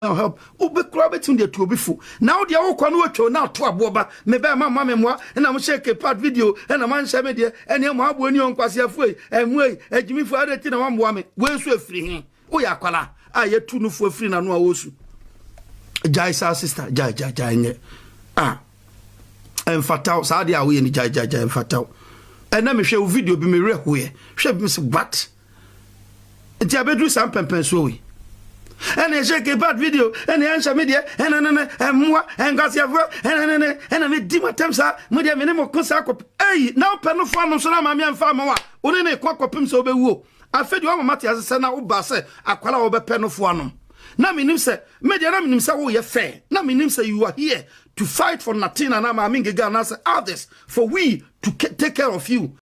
help wobɛkura bɛtumi de atu obi fo na wodeɛ wokɔ no wɔtwa na ato aboɔ ba mebɛɛ ma ma memmoa ɛna mohyɛ kepad video ɛna manhyɛ me deɛ ɛneɛ mo aboa ni ɔnkwaseafo e ei ɛho e ei agyimifo ade ti na woammoa me wei so afiri he woyɛ akwala a yɛtu no fo afiri nano a wɔsu gyae saa sister gyae gyae gyae nyɛ a ɛmfataw saa deɛ a woyɛ no gyae gyae gyae ɛmfataw ɛna mehwɛ wo video bi mewerɛ hoeɛ hwɛ bi me sɛ what nti abɛduru saa mpɛmpɛnsoɔ wei ɛna ɛhyɛ kpad video ɛna ɛnhyɛ me deɛ ɛna ne ne ɛmmoa ɛnkwaseɛfoɔ ɛna ne ne ɛna medi matam saa mo deɛ mene moko saa kɔp ei na wopɛ no foa no nso na mameɛ mfa ma wo a ne ne kɔ kɔpem sɛ wobɛwuo afei deɛ wamama te ase sɛ na woba sɛ akwala a wɔbɛpɛ no foa nom na menim sɛ medeɛ na menim sɛ woyɛ fɛ na menim sɛ you are here to fight for nothing na I'm, I'm in Ghana as others for we to take care of you